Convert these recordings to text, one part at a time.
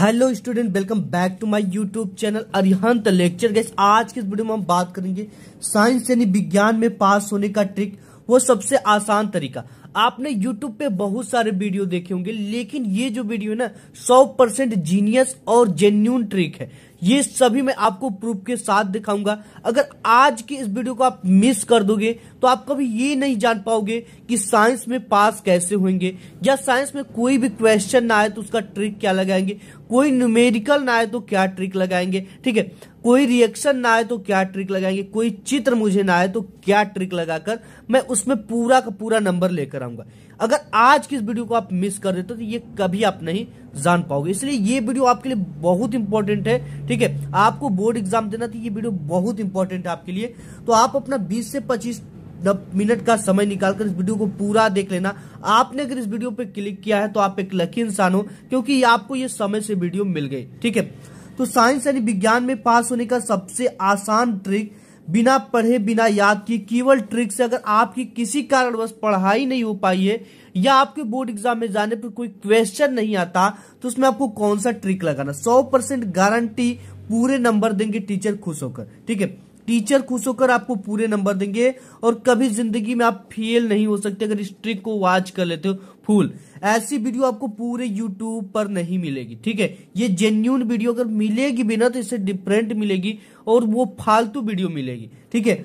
hello student welcome back to my YouTube channel Arihant lecture guys आज के इस video में हम बात करेंगे साइंस यानी विज्ञान में पास होने का ट्रिक वो सबसे आसान तरीका आपने यूट्यूब पे बहुत सारे वीडियो देखे होंगे लेकिन ये जो वीडियो है ना सौ परसेंट जीनियस और जेन्यून ट्रिक है ये सभी मैं आपको प्रूफ के साथ दिखाऊंगा अगर आज की इस वीडियो को आप मिस कर दोगे तो आप कभी ये नहीं जान पाओगे कि साइंस में पास कैसे होंगे या साइंस में कोई भी क्वेश्चन ना आए तो उसका ट्रिक क्या लगाएंगे कोई न्यूमेरिकल ना आए तो क्या ट्रिक लगाएंगे ठीक है कोई रिएक्शन ना आए तो क्या ट्रिक लगाएंगे कोई चित्र मुझे ना आए तो क्या ट्रिक लगाकर मैं उसमें पूरा का पूरा नंबर लेकर आऊंगा अगर आज की इस वीडियो को आप मिस कर देते हो तो ये कभी आप नहीं जान पाओगे इसलिए ये वीडियो आपके लिए बहुत इंपॉर्टेंट है ठीक है आपको बोर्ड एग्जाम देना था तो ये वीडियो बहुत इंपॉर्टेंट है आपके लिए तो आप अपना बीस से पच्चीस मिनट का समय निकालकर इस वीडियो को पूरा देख लेना आपने अगर इस वीडियो पे क्लिक किया है तो आप एक लकी इंसान हो क्योंकि आपको ये समय से वीडियो मिल गई ठीक है तो साइंस यानी विज्ञान में पास होने का सबसे आसान ट्रिक बिना पढ़े बिना याद किए केवल ट्रिक से अगर आपकी किसी कारणवश पढ़ाई नहीं हो पाई है या आपके बोर्ड एग्जाम में जाने पर कोई क्वेश्चन नहीं आता तो उसमें आपको कौन सा ट्रिक लगाना सौ परसेंट गारंटी पूरे नंबर देंगे टीचर खुश होकर ठीक है टीचर खुश होकर आपको पूरे नंबर देंगे और कभी जिंदगी में आप फेल नहीं हो सकते अगर इस ट्रिक को वॉच कर लेते हो फूल ऐसी वीडियो आपको पूरे यूट्यूब पर नहीं मिलेगी ठीक है ये जेन्यून वीडियो अगर मिलेगी भी ना तो इससे डिफरेंट मिलेगी और वो फालतू वीडियो मिलेगी ठीक है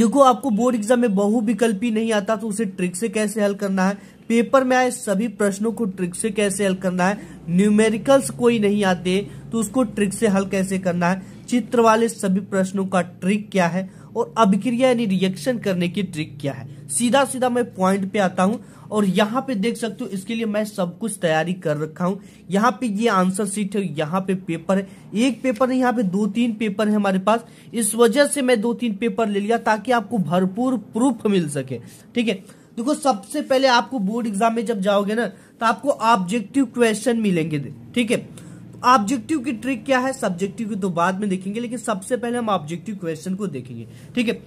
देखो आपको बोर्ड एग्जाम में बहुविकल्पी नहीं आता तो उसे ट्रिक से कैसे हल करना है पेपर में आए सभी प्रश्नों को ट्रिक से कैसे हल करना है न्यूमेरिकल्स कोई नहीं आते तो उसको ट्रिक से हल कैसे करना है चित्र वाले सभी प्रश्नों का ट्रिक क्या है और अभिक्रिया यानी रिएक्शन करने की ट्रिक क्या है सीधा सीधा मैं पॉइंट पे आता हूँ और यहाँ पे देख सकते हो इसके लिए मैं सब कुछ तैयारी कर रखा हूँ यहाँ पे ये आंसर सीट है यहाँ पे पेपर है एक पेपर नहीं यहाँ पे दो तीन पेपर है हमारे पास इस वजह से मैं दो तीन पेपर ले लिया ताकि आपको भरपूर प्रूफ मिल सके ठीक है देखो सबसे पहले आपको बोर्ड एग्जाम में जब जाओगे ना तो आपको ऑब्जेक्टिव क्वेश्चन मिलेंगे ठीक है ऑब्जेक्टिव की ट्रिक क्या है सब्जेक्टिव की तो बाद में देखेंगे लेकिन सबसे पहले हम ऑब्जेक्टिव क्वेश्चन को देखेंगे ठीक है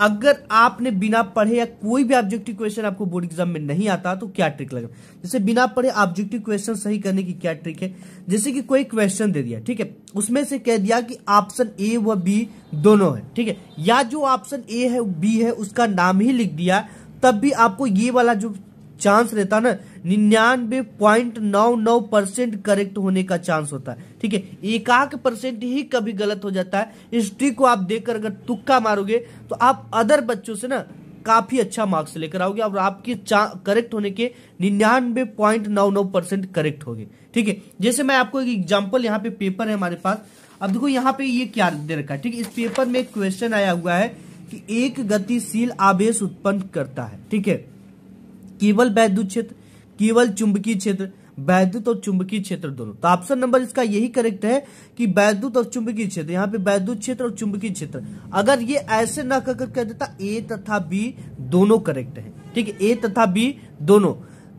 अगर आपने बिना पढ़े या कोई भी ऑब्जेक्टिव क्वेश्चन आपको बोर्ड एग्जाम में नहीं आता तो क्या ट्रिक लगा जैसे बिना पढ़े ऑब्जेक्टिव क्वेश्चन सही करने की क्या ट्रिक है जैसे कि कोई क्वेश्चन दे दिया ठीक है उसमें से कह दिया कि ऑप्शन ए व बी दोनों है ठीक है या जो ऑप्शन ए है बी है उसका नाम ही लिख दिया तब भी आपको ये वाला जो चांस रहता ना निन्यानवे पॉइंट नौ नौ परसेंट करेक्ट होने का चांस होता है ठीक है एकाक परसेंट ही कभी गलत हो जाता है हिस्ट्री को आप देखकर अगर तुक्का मारोगे तो आप अदर बच्चों से ना काफी अच्छा मार्क्स लेकर आओगे और आपके करेक्ट होने के निन्यानवे पॉइंट नौ नौ परसेंट करेक्ट होगे ठीक है जैसे मैं आपको एक एग्जाम्पल यहाँ पे पेपर है हमारे पास अब देखो यहाँ पे ये क्या दे रखा है ठीक है इस पेपर में एक क्वेश्चन आया हुआ है कि एक गतिशील आवेश उत्पन्न करता है ठीक है केवल वैद्युत क्षेत्र केवल चुंबकीय क्षेत्र वैद्युत और चुंबकीय क्षेत्र दोनों तो ऑप्शन नंबर इसका यही करेक्ट है कि वैद्युत और चुंबकीय क्षेत्र यहाँ पे वैद्युत क्षेत्र और चुंबकीय क्षेत्र अगर ये ऐसे न कहकर कह देता ए तथा बी दोनों करेक्ट है ठीक है ए तथा बी दोनों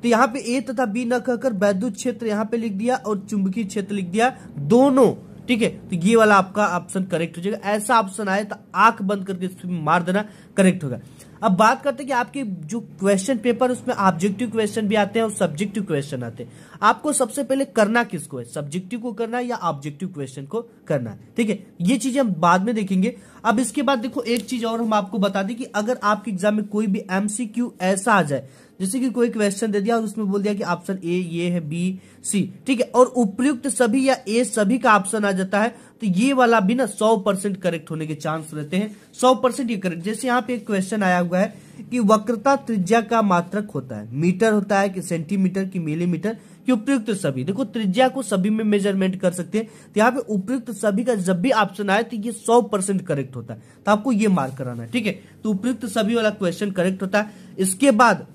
तो यहाँ पे ए तथा बी न कहकर वैद्युत क्षेत्र यहाँ पे लिख दिया और चुंबकीय क्षेत्र लिख दिया दोनों ठीक है तो ये वाला आपका ऑप्शन करेक्ट हो जाएगा ऐसा ऑप्शन आए तो आंख बंद करके मार देना करेक्ट होगा अब बात करते हैं कि आपके जो क्वेश्चन पेपर उसमें ऑब्जेक्टिव क्वेश्चन भी आते हैं और सब्जेक्टिव क्वेश्चन आते हैं आपको सबसे पहले करना किसको है सब्जेक्टिव को करना है या ऑब्जेक्टिव क्वेश्चन को करना है ठीक है ये चीजें हम बाद में देखेंगे अब इसके बाद देखो एक चीज और हम आपको बता दें कि अगर आपके एग्जाम में कोई भी एमसीक्यू ऐसा आ जाए जैसे कि कोई क्वेश्चन दे दिया और उसमें बोल दिया कि ऑप्शन ए ये है बी सी ठीक है और उपयुक्त सभी या ए सभी का ऑप्शन आ जाता है तो ये वाला भी ना सौ परसेंट करेक्ट होने के चांस रहते हैं सौ परसेंट ये करेक्ट जैसे यहाँ पे एक क्वेश्चन आया हुआ है कि वक्रता त्रिज्या का मात्रक होता है मीटर होता है कि सेंटीमीटर की मिलीमीटर की उपयुक्त सभी देखो त्रिज्या को सभी में मेजरमेंट कर सकते हैं तो यहाँ पे उपयुक्त सभी का जब भी ऑप्शन आए तो ये सौ परसेंट करेक्ट होता है तो आपको ये मार्क कराना है ठीक है तो उपयुक्त सभी वाला क्वेश्चन करेक्ट होता है इसके बाद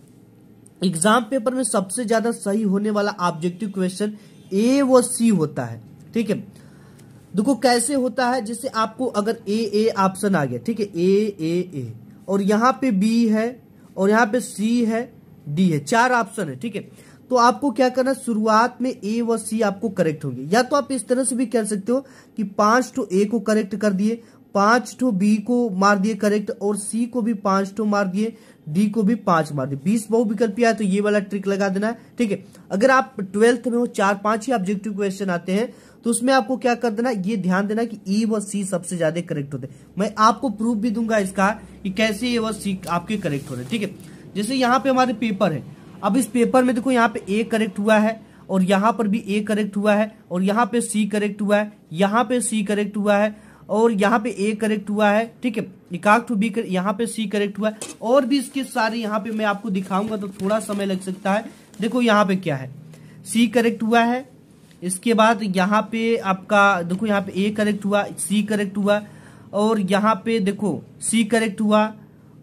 एग्जाम पेपर में सबसे ज्यादा सही होने वाला ऑब्जेक्टिव क्वेश्चन ए व सी होता है ठीक है देखो कैसे होता है जैसे आपको अगर ए ए ऑप्शन आ गया ठीक है ए ए ए और यहाँ पे बी है और यहाँ पे सी है डी है चार ऑप्शन है ठीक है तो आपको क्या करना शुरुआत में ए व सी आपको करेक्ट होंगे या तो आप इस तरह से भी कह सकते हो कि पांच टू ए को करेक्ट कर दिए पांच टू बी को मार दिए करेक्ट और सी को भी पांच टू मार दिए डी को भी पांच मार दिए बीस बहु विकल्प आए तो ये वाला ट्रिक लगा देना है ठीक है अगर आप ट्वेल्थ में हो चार पांच ही ऑब्जेक्टिव क्वेश्चन आते हैं तो उसमें आपको क्या कर देना ये ध्यान देना कि ई व सी सबसे ज्यादा करेक्ट होते मैं आपको प्रूफ भी दूंगा इसका कि कैसे ये व सी आपके करेक्ट हो रहे ठीक है जैसे यहाँ पे हमारे पेपर है अब इस पेपर में देखो यहाँ पे ए करेक्ट हुआ है और यहाँ पर भी ए करेक्ट हुआ है और यहाँ पे सी करेक्ट हुआ है यहाँ पे सी करेक्ट हुआ है और यहाँ पे ए करेक्ट हुआ है ठीक है इकाक टू बी यहाँ पे सी करेक्ट हुआ है और भी इसके सारे यहाँ पे मैं आपको दिखाऊंगा तो थोड़ा समय लग सकता है देखो यहाँ पे क्या है सी करेक्ट हुआ है इसके बाद यहाँ पे आपका देखो यहाँ पे ए करेक्ट हुआ सी करेक्ट हुआ और यहाँ पे देखो सी करेक्ट हुआ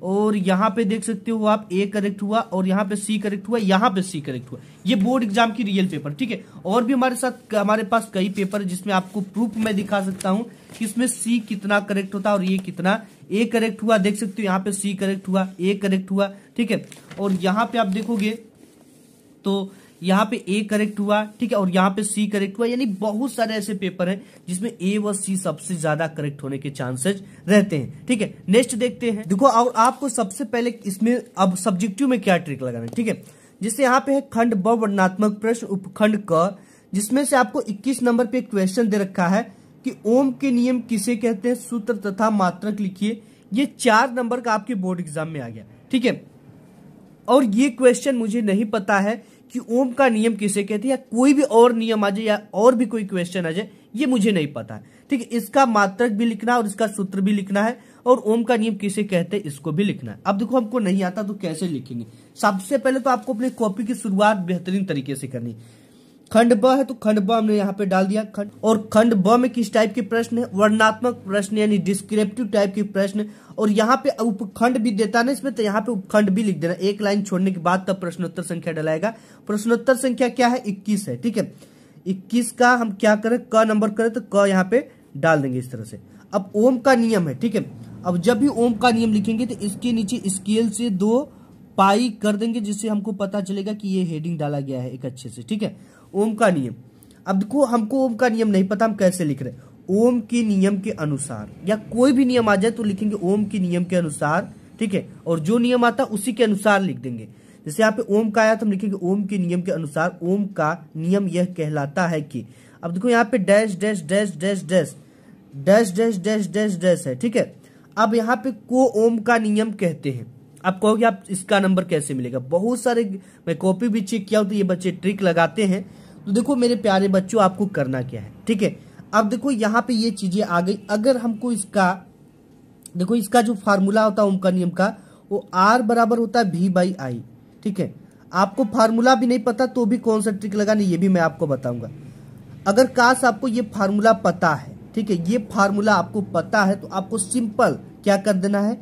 और यहाँ पे देख सकते हो आप ए करेक्ट हुआ और यहाँ पे सी करेक्ट हुआ यहाँ पे सी करेक्ट हुआ ये बोर्ड एग्जाम की रियल पेपर ठीक है और भी हमारे साथ हमारे पास कई पेपर है जिसमें आपको प्रूफ मैं दिखा सकता हूँ कि इसमें सी कितना करेक्ट होता है और ये कितना ए करेक्ट हुआ देख सकते हो यहाँ पे सी करेक्ट हुआ ए करेक्ट हुआ ठीक है और यहाँ पे आप देखोगे तो यहाँ पे ए करेक्ट हुआ ठीक है और यहाँ पे सी करेक्ट हुआ यानी बहुत सारे ऐसे पेपर हैं जिसमें ए व सी सबसे ज्यादा करेक्ट होने के चांसेस रहते हैं ठीक है नेक्स्ट देखते हैं देखो और आपको सबसे पहले इसमें अब सब्जेक्टिव में क्या ट्रिक लगाना है ठीक है जैसे यहाँ पे है खंड ब वर्णात्मक प्रश्न उपखंड क जिसमें से आपको इक्कीस नंबर पे क्वेश्चन दे रखा है कि ओम के नियम किसे कहते हैं सूत्र तथा मात्रक लिखिए ये चार नंबर का आपके बोर्ड एग्जाम में आ गया ठीक है और ये क्वेश्चन मुझे नहीं पता है कि ओम का नियम किसे कहते हैं या कोई भी और नियम आ जाए या और भी कोई क्वेश्चन आ जाए ये मुझे नहीं पता है ठीक है इसका मात्रक भी लिखना है और इसका सूत्र भी लिखना है और ओम का नियम किसे कहते हैं इसको भी लिखना है अब देखो हमको नहीं आता तो कैसे लिखेंगे सबसे पहले तो आपको अपनी कॉपी की शुरुआत बेहतरीन तरीके से करनी है खंड ब है तो खंड ब हमने यहाँ पे डाल दिया खंड और खंड ब में किस टाइप के प्रश्न है वर्णात्मक प्रश्न यानी डिस्क्रिप्टिव टाइप के प्रश्न और यहाँ पे उपखंड भी देता है ना इसमें तो यहाँ पे उपखंड भी लिख देना एक लाइन छोड़ने के बाद तब प्रश्नोत्तर संख्या डलाएगा प्रश्नोत्तर संख्या क्या है इक्कीस है ठीक है इक्कीस का हम क्या करें क नंबर करें तो क यहाँ पे डाल देंगे इस तरह से अब ओम का नियम है ठीक है अब जब भी ओम का नियम लिखेंगे तो इसके नीचे स्केल से दो पाई कर देंगे जिससे हमको पता चलेगा कि ये हेडिंग डाला गया है एक अच्छे से ठीक है ओम का नियम अब देखो हमको ओम का नियम नहीं पता हम कैसे लिख रहे हैं ओम के नियम के अनुसार या कोई भी नियम आ जाए तो लिखेंगे ओम के नियम के अनुसार ठीक है और जो नियम आता उसी के अनुसार लिख देंगे जैसे यहाँ पे ओम का आया तो हम लिखेंगे ओम के नियम के अनुसार ओम का नियम यह कहलाता है कि अब देखो यहाँ पे dash dash dash dash dash dash dash dash dash dash है ठीक है अब यहाँ पे को ओम का नियम कहते हैं आप कहोगे आप इसका नंबर कैसे मिलेगा बहुत सारे मैं कॉपी भी चेक किया हूँ तो ये बच्चे ट्रिक लगाते हैं तो देखो मेरे प्यारे बच्चों आपको करना क्या है ठीक है अब देखो यहाँ पे ये चीज़ें आ गई अगर हमको इसका देखो इसका जो फार्मूला होता है ओम का नियम का वो आर बराबर होता है भी बाई आई ठीक है आपको फार्मूला भी नहीं पता तो भी कौन सा ट्रिक लगाना ये भी मैं आपको बताऊंगा अगर काश आपको ये फार्मूला पता है ठीक है ये फार्मूला आपको पता है तो आपको सिंपल क्या कर देना है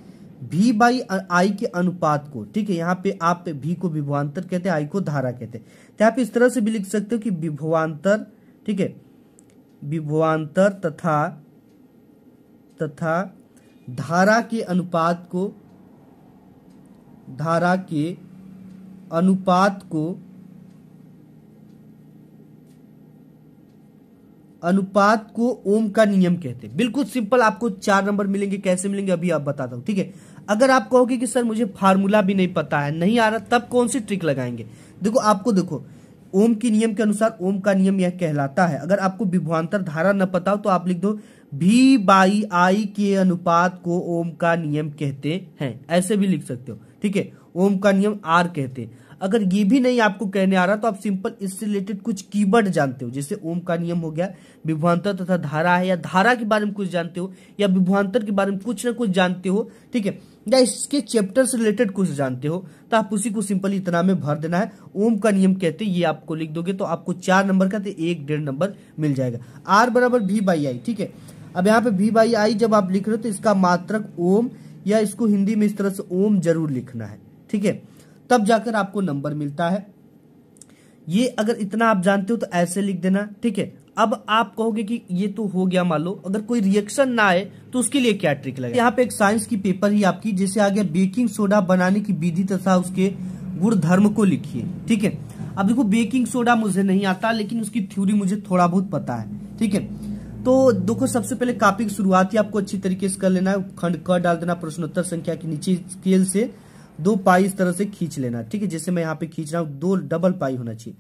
भी बाई आई के अनुपात को ठीक है यहाँ पे आप भी को विभवान्तर कहते हैं आई को धारा कहते हैं तो आप इस तरह से भी लिख सकते हो कि विभवान्तर ठीक है विभवान्तर तथा तथा धारा के अनुपात को धारा के अनुपात को अनुपात को ओम का नियम कहते हैं बिल्कुल सिंपल आपको चार नंबर मिलेंगे कैसे मिलेंगे अभी आप बताता हूं ठीक है अगर आप कहोगे कि सर मुझे फार्मूला भी नहीं पता है नहीं आ रहा तब कौन सी ट्रिक लगाएंगे देखो आपको देखो ओम के नियम के अनुसार ओम का नियम यह कहलाता है अगर आपको विभ्वांतर धारा न पता हो तो आप लिख दो भी बाई आई के अनुपात को ओम का नियम कहते हैं ऐसे भी लिख सकते हो ठीक है ओम का नियम आर कहते हैं अगर ये भी नहीं आपको कहने आ रहा तो आप सिंपल इससे रिलेटेड कुछ कीवर्ड जानते हो जैसे ओम का नियम हो गया विभ्वांतर तथा धारा है या धारा के बारे में कुछ जानते हो या विभ्वांतर के बारे में कुछ ना कुछ जानते हो ठीक है या इसके चैप्टर से रिलेटेड कुछ जानते हो तो आप उसी को सिंपली इतना में भर देना है ओम का नियम कहते हैं ये आपको लिख दोगे तो आपको चार नंबर का तो एक डेढ़ नंबर मिल जाएगा आर बराबर भी बाई आई ठीक है अब यहाँ पे भी बाई आई जब आप लिख रहे हो तो इसका मात्रक ओम या इसको हिंदी में इस तरह से ओम जरूर लिखना है ठीक है तब जाकर आपको नंबर मिलता है ये अगर इतना आप जानते हो तो ऐसे लिख देना ठीक है अब आप कहोगे कि ये तो हो गया मान लो अगर कोई रिएक्शन ना आए तो उसके लिए क्या ट्रिक लगे यहाँ पे एक साइंस की पेपर ही आपकी जैसे आ गया बेकिंग सोडा बनाने की विधि तथा उसके गुण धर्म को लिखिए ठीक है अब देखो बेकिंग सोडा मुझे नहीं आता लेकिन उसकी थ्योरी मुझे थोड़ा बहुत पता है ठीक है तो देखो सबसे पहले कापी की शुरुआत ही आपको अच्छी तरीके से कर लेना है खंड कर डाल देना प्रश्नोत्तर संख्या के नीचे स्केल से दो पाई इस तरह से खींच लेना ठीक है जैसे मैं यहाँ पे खींच रहा हूँ दो डबल पाई होना चाहिए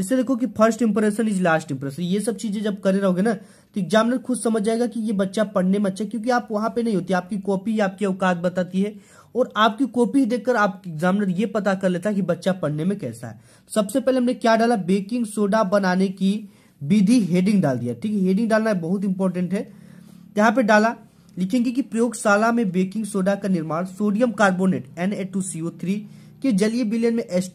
इससे देखो कि first impression is last impression ये सब चीजें जब करे रहोगे ना तो एग्जामिनर खुद समझ जाएगा कि ये बच्चा पढ़ने में अच्छा क्योंकि आप वहां पे नहीं होती आपकी कॉपी आपकी औकात बताती है और आपकी कॉपी देखकर आप एग्जामिनर ये पता कर लेता है कि बच्चा पढ़ने में कैसा है सबसे पहले हमने क्या डाला बेकिंग सोडा बनाने की विधि हेडिंग डाल दिया ठीक है हेडिंग डालना बहुत इंपॉर्टेंट है यहाँ पे डाला लिखेंगे कि प्रयोगशाला में बेकिंग सोडा का निर्माण sodium carbonate N A two CO three कि जलीय विलयन में एस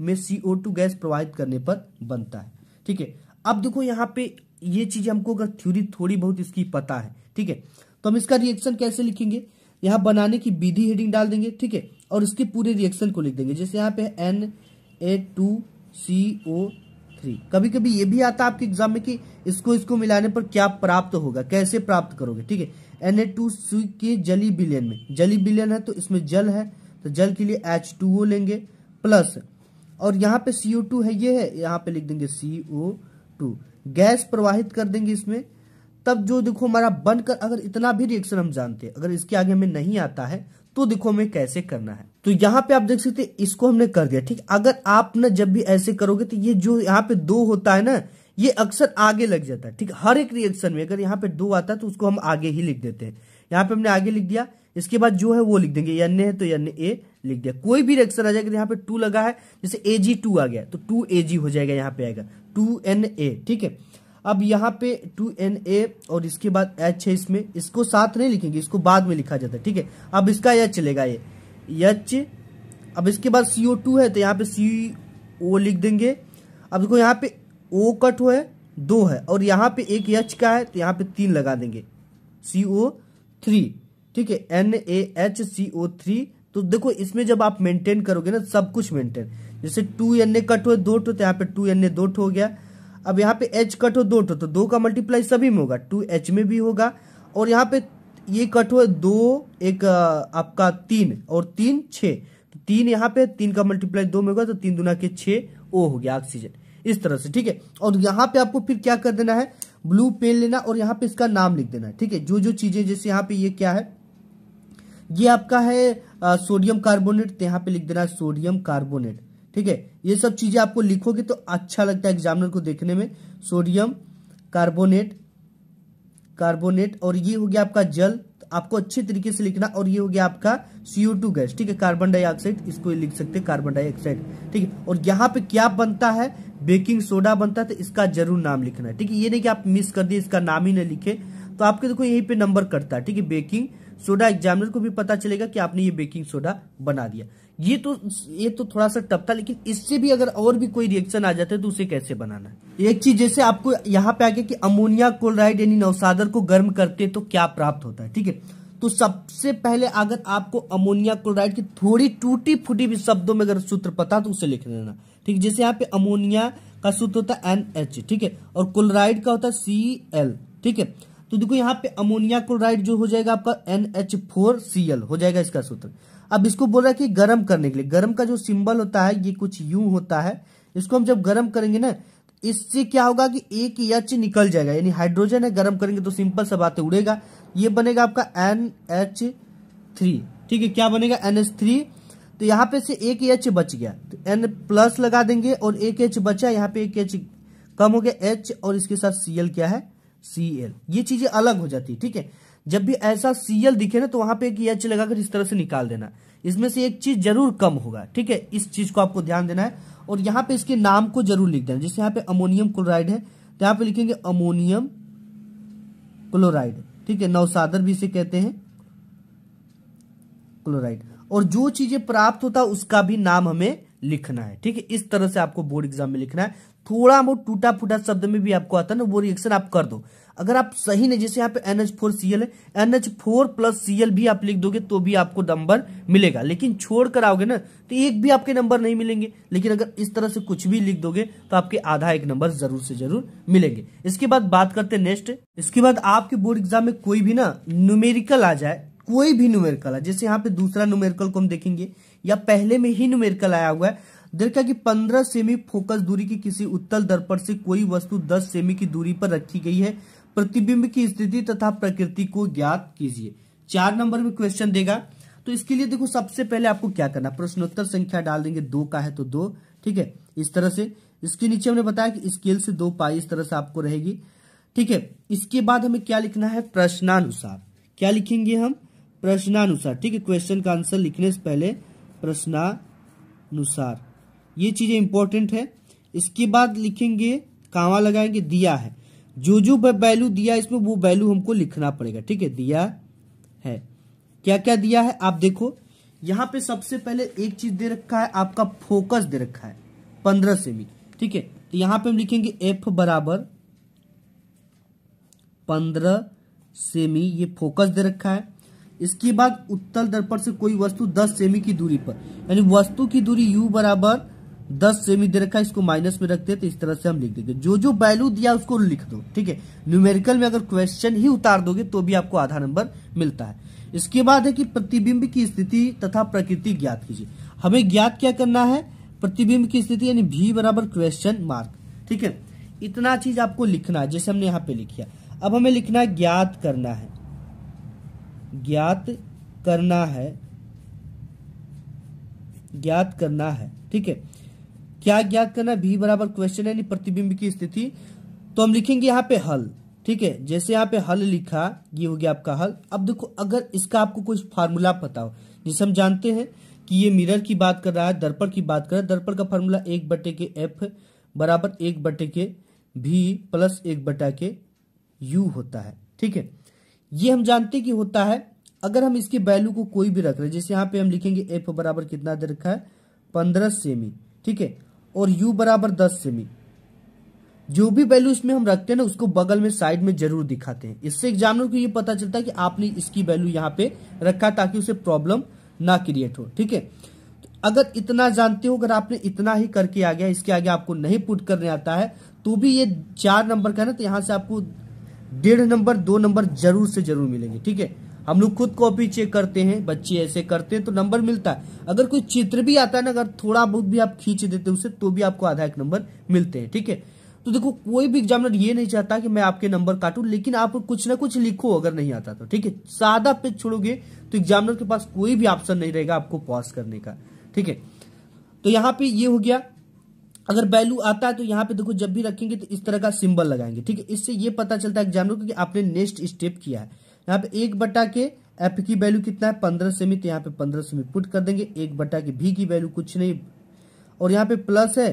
में सीओ गैस प्रवाहित करने पर बनता है ठीक है अब देखो यहाँ पे ये चीज हमको अगर थ्योरी थोड़ी बहुत इसकी पता है ठीक है तो हम इसका रिएक्शन कैसे लिखेंगे यहाँ बनाने की विधि हेडिंग डाल देंगे ठीक है और इसके पूरे रिएक्शन को लिख देंगे जैसे यहाँ पे N A two C O three कभी कभी ये भी आता है आपके एग्जाम में कि इसको इसको मिलाने पर क्या प्राप्त होगा कैसे प्राप्त करोगे ठीक है एन ए टू सी के जली बिलियन में जली बिलियन है तो इसमें जल है तो जल के लिए एच टू ओ लेंगे प्लस और यहाँ पे सीओ टू है ये है यहाँ पे लिख देंगे सीओ टू गैस प्रवाहित कर देंगे इसमें तब जो देखो हमारा बनकर अगर इतना भी रिएक्शन हम जानते हैं अगर इसके आगे हमें नहीं आता है तो देखो हमें कैसे करना है तो यहाँ पे आप देख सकते हैं इसको हमने कर दिया ठीक अगर आप ना जब भी ऐसे करोगे तो ये जो यहाँ पे दो होता है ना ये अक्सर आगे लग जाता है ठीक हर एक रिएक्शन में अगर यहाँ पे दो आता है तो उसको हम आगे ही लिख देते हैं यहाँ पे हमने आगे लिख दिया इसके बाद जो है वो लिख देंगे ए है तो एन ए लिख दिया कोई भी रेक्सर आ जाएगा यहाँ पे टू लगा है जैसे ए जी टू आ गया तो टू ए जी हो जाएगा यहाँ पे आएगा टू एन ए ठीक है अब यहाँ पे टू एन ए और इसके बाद एच है इसमें इसको साथ नहीं लिखेंगे इसको बाद में लिखा जाता है ठीक है अब इसका एच चलेगा ये यच अब इसके बाद सी ओ टू है तो यहाँ पे सी ओ लिख देंगे अब देखो यहाँ पे ओ कट हुआ है दो है और यहाँ पे एक यच का है तो यहाँ पे तीन लगा देंगे सी ओ थ्री ठीक है N A H C O three तो देखो इसमें जब आप मेंटेन करोगे ना सब कुछ मेंटेन जैसे टू एन ए कट हो दो टो तो यहाँ पे टू एन ए दो टो हो गया अब यहाँ पे एच कट हो दो टो तो दो का मल्टीप्लाई सभी में होगा टू एच में भी होगा और यहाँ पे ये कट हो दो एक आपका तीन और तीन छ तो तीन यहाँ पे तीन का मल्टीप्लाई दो में होगा तो तीन दुना के छे ओ हो गया ऑक्सीजन इस तरह से ठीक है और यहाँ पे आपको फिर क्या कर देना है ब्लू पेन लेना और यहाँ पे इसका नाम लिख देना है ठीक है जो जो चीजें जैसे यहाँ पे ये क्या है ये आपका है आ, सोडियम कार्बोनेट तो यहाँ पे लिख देना है सोडियम कार्बोनेट ठीक है ये सब चीजें आपको लिखोगे तो अच्छा लगता है एग्जामिनर को देखने में सोडियम कार्बोनेट कार्बोनेट और ये हो गया आपका जल तो आपको अच्छे तरीके से लिखना और ये हो गया आपका सीओ टू गैस ठीक है कार्बन डाइऑक्साइड इसको लिख सकते हैं कार्बन डाइऑक्साइड ठीक है और यहाँ पे क्या बनता है बेकिंग सोडा बनता है तो इसका जरूर नाम लिखना है ठीक है ये नहीं कि आप मिस कर दिए इसका नाम ही ना लिखे तो आपके देखो यहीं पे नंबर कटता है ठीक है बेकिंग सोडा एग्जामिनर को भी पता चलेगा कि आपने ये बेकिंग सोडा बना दिया ये तो ये तो थोड़ा सा टप था लेकिन इससे भी अगर और भी कोई रिएक्शन आ जाता है तो उसे कैसे बनाना है एक चीज जैसे आपको यहाँ पे आगे कि अमोनिया क्लोराइड यानी नवसादर को गर्म करते तो क्या प्राप्त होता है ठीक है तो सबसे पहले अगर आपको अमोनिया क्लोराइड की थोड़ी टूटी फूटी भी शब्दों में अगर सूत्र पता तो उसे लिख लेना ठीक जैसे यहाँ पे अमोनिया का सूत्र होता है एन ठीक है और क्लोराइड का होता है सी एल ठीक है तो देखो यहाँ पे अमोनिया क्लोराइड जो हो जाएगा आपका N H four C L हो जाएगा इसका सूत्र अब इसको बोल रहा है कि गर्म करने के लिए गर्म का जो सिंबल होता है ये कुछ यू होता है इसको हम जब गर्म करेंगे ना इससे क्या होगा कि एक एच निकल जाएगा यानी हाइड्रोजन है गर्म करेंगे तो सिंपल सब आते उड़ेगा ये बनेगा आपका एन एच थ्री ठीक है क्या बनेगा एन एच थ्री तो यहाँ पे से एक एच बच गया तो एन प्लस लगा देंगे और एक एच बचा यहाँ पे एक एच कम हो गया एच और इसके साथ सी एल क्या है सी एल ये चीजें अलग हो जाती है ठीक है जब भी ऐसा सी एल दिखे ना तो वहां पे एक एच लगाकर इस तरह से निकाल देना इसमें से एक चीज जरूर कम होगा ठीक है इस चीज को आपको ध्यान देना है और यहाँ पे इसके नाम को जरूर लिख देना जैसे यहाँ पे अमोनियम क्लोराइड है तो यहाँ पे लिखेंगे अमोनियम क्लोराइड ठीक है नवसादर भी इसे कहते हैं क्लोराइड और जो चीजें प्राप्त होता है उसका भी नाम हमें लिखना है ठीक है इस तरह से आपको बोर्ड एग्जाम में लिखना है थोड़ा बहुत टूटा फूटा शब्द में भी आपको आता है ना वो रिएक्शन आप कर दो अगर आप सही नहीं जैसे यहाँ पे एन फोर सी एल है N four plus C L भी आप लिख दोगे तो भी आपको नंबर मिलेगा लेकिन छोड़ कर आओगे ना तो एक भी आपके नंबर नहीं मिलेंगे लेकिन अगर इस तरह से कुछ भी लिख दोगे तो आपके आधा एक नंबर जरूर से जरूर मिलेंगे इसके बाद बात करते हैं नेक्स्ट इसके बाद आपके बोर्ड एग्जाम में कोई भी ना न्यूमेरिकल आ जाए कोई भी न्यूमेरिकल आ जैसे यहाँ पे दूसरा न्यूमेरिकल को हम देखेंगे या पहले में ही न्यूमेरिकल आया हुआ है देखा कि 15 सेमी फोकस दूरी की किसी उत्तल दर्पण से कोई वस्तु 10 सेमी की दूरी पर रखी गई है प्रतिबिंब की स्थिति तथा प्रकृति को ज्ञात कीजिए चार नंबर में क्वेश्चन देगा तो इसके लिए देखो सबसे पहले आपको क्या करना प्रश्नोत्तर संख्या डाल देंगे दो का है तो दो ठीक है इस तरह से इसके नीचे हमने बताया कि स्केल से दो पाई इस तरह से आपको रहेगी ठीक है इसके बाद हमें क्या लिखना है प्रश्नानुसार क्या लिखेंगे हम प्रश्नानुसार ठीक है क्वेश्चन का आंसर लिखने से पहले प्रश्नानुसार ये चीज़ें इंपॉर्टेंट है इसके बाद लिखेंगे कामा लगाएंगे दिया है जो जो वैल्यू दिया इसमें वो वैल्यू हमको लिखना पड़ेगा ठीक है दिया है क्या क्या दिया है आप देखो यहाँ पे सबसे पहले एक चीज दे रखा है आपका फोकस दे रखा है पंद्रह सेमी ठीक है तो यहाँ पे हम लिखेंगे एफ बराबर पंद्रह सेमी ये फोकस दे रखा है इसके बाद उत्तल दर्पण से कोई वस्तु दस सेमी की दूरी पर यानी वस्तु की दूरी यू बराबर दस सेमी दे रखा है इसको माइनस में रखते हैं तो इस तरह से हम लिख देंगे जो जो वैल्यू दिया उसको लिख दो ठीक है न्यूमेरिकल में अगर क्वेश्चन ही उतार दोगे तो भी आपको आधा नंबर मिलता है इसके बाद है कि प्रतिबिंब की स्थिति तथा प्रकृति ज्ञात कीजिए हमें ज्ञात क्या करना है प्रतिबिंब की स्थिति यानी भी बराबर क्वेश्चन मार्क ठीक है इतना चीज आपको लिखना है जैसे हमने यहाँ पे लिखा अब हमें लिखना है ज्ञात करना है ज्ञात करना है ज्ञात करना है ठीक है क्या ज्ञात करना भी बराबर क्वेश्चन यानी प्रतिबिंब की स्थिति तो हम लिखेंगे यहाँ पे हल ठीक है जैसे यहाँ पे हल लिखा ये हो गया आपका हल अब देखो अगर इसका आपको कुछ फार्मूला पता हो जिसे हम जानते हैं कि ये मिरर की बात कर रहा है दर्पण की बात कर रहा है दर्पण का फार्मूला एक बटे के एफ बराबर एक बटे के भी प्लस एक बटा के यू होता है ठीक है ये हम जानते कि होता है अगर हम इसके वैल्यू को कोई भी रख रहे जैसे यहाँ पे हम लिखेंगे एफ बराबर कितना दे रखा है पंद्रह सेमी ठीक है और यू बराबर दस सेमी जो भी वैल्यू इसमें हम रखते हैं ना उसको बगल में साइड में जरूर दिखाते हैं इससे एग्जामिनर को ये पता चलता है कि आपने इसकी वैल्यू यहाँ पे रखा ताकि उसे प्रॉब्लम ना क्रिएट हो ठीक है तो अगर इतना जानते हो अगर आपने इतना ही करके आ गया इसके आगे आपको नहीं पुट करने आता है तो भी ये चार नंबर का ना तो यहां से आपको डेढ़ नंबर दो नंबर जरूर से जरूर मिलेंगे ठीक है हम लोग खुद कॉपी चेक करते हैं बच्चे ऐसे करते हैं तो नंबर मिलता है अगर कोई चित्र भी आता है ना अगर थोड़ा बहुत भी आप खींच देते उसे तो भी आपको आधा एक नंबर मिलते हैं ठीक है तो देखो कोई भी एग्जामिनर ये नहीं चाहता कि मैं आपके नंबर काटू लेकिन आप कुछ ना कुछ लिखो अगर नहीं आता तो ठीक है सादा पे छोड़ोगे तो एग्जामिनर के पास कोई भी ऑप्शन नहीं रहेगा आपको पॉज करने का ठीक है तो यहाँ पे ये हो गया अगर वैल्यू आता है तो यहाँ पे देखो जब भी रखेंगे तो इस तरह का सिंबल लगाएंगे ठीक है इससे ये पता चलता है एग्जामिनर को कि आपने नेक्स्ट स्टेप किया है यहाँ पे एक बटा के एफ की वैल्यू कितना है पंद्रह सेमी तो यहाँ पे पंद्रह सेमी पुट कर देंगे एक बटा के भी की वैल्यू कुछ नहीं और यहाँ पे प्लस है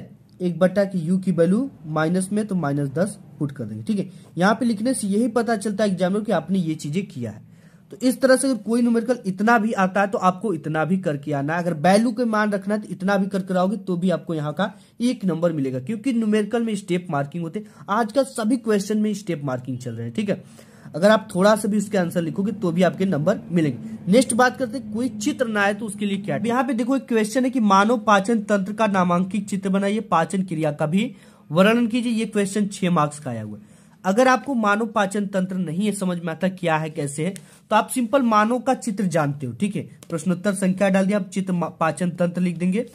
एक बट्टा की यू की वैल्यू माइनस में तो माइनस दस पुट कर देंगे ठीक है यहाँ पे लिखने से यही पता चलता है एग्जाम में आपने ये चीजें किया है तो इस तरह से अगर कोई न्यूमेरिकल इतना भी आता है तो आपको इतना भी करके आना है अगर वैल्यू के मान रखना है तो इतना भी करके आओगे तो भी आपको यहाँ का एक नंबर मिलेगा क्योंकि न्यूमेरिकल में स्टेप मार्किंग होते आज का सभी क्वेश्चन में स्टेप मार्किंग चल रहे हैं ठीक है अगर आप थोड़ा सा भी उसके आंसर लिखोगे तो भी आपके नंबर मिलेंगे नेक्स्ट बात करते हैं कोई चित्र ना आए तो उसके लिए क्या यहाँ पे देखो एक क्वेश्चन है कि मानव पाचन तंत्र का नामांकित चित्र बनाइए पाचन क्रिया का भी वर्णन कीजिए ये क्वेश्चन छह मार्क्स का आया हुआ है अगर आपको मानव पाचन तंत्र नहीं है समझ में आता क्या है कैसे है तो आप सिंपल मानव का चित्र जानते हो ठीक है प्रश्नोत्तर संख्या डाल दिया आप चित्र पाचन तंत्र लिख देंगे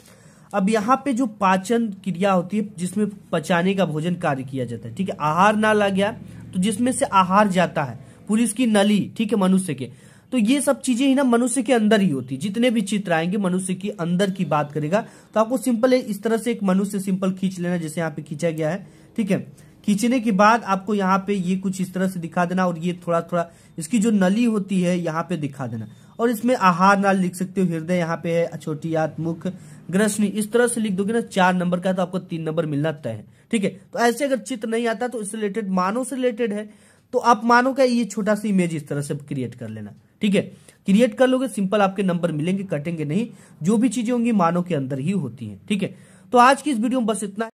अब यहाँ पे जो पाचन क्रिया होती है जिसमें पचाने का भोजन कार्य किया जाता है ठीक है आहार ना ला गया तो जिसमें से आहार जाता है पुलिस की नली ठीक है मनुष्य के तो ये सब चीजें ही ना मनुष्य के अंदर ही होती जितने भी चित्र आएंगे मनुष्य के अंदर की बात करेगा तो आपको सिंपल इस तरह से एक मनुष्य सिंपल खींच लेना जैसे यहाँ पे खींचा गया है ठीक है खींचने के बाद आपको यहाँ पे ये कुछ इस तरह से दिखा देना और ये थोड़ा थोड़ा इसकी जो नली होती है यहाँ पे दिखा देना और इसमें आहार नाल लिख सकते हो हृदय यहाँ पे है छोटी यात मुख ग्रसनी इस तरह से लिख दोगे ना चार नंबर का तो आपको तीन नंबर मिलना तय है ठीक है तो ऐसे अगर चित्र नहीं आता तो इससे रिलेटेड मानव से रिलेटेड है तो आप मानो का ये छोटा सा इमेज इस तरह से क्रिएट कर लेना ठीक है क्रिएट कर लोगे सिंपल आपके नंबर मिलेंगे कटेंगे नहीं जो भी चीजें होंगी मानव के अंदर ही होती हैं ठीक है तो आज की इस वीडियो में बस इतना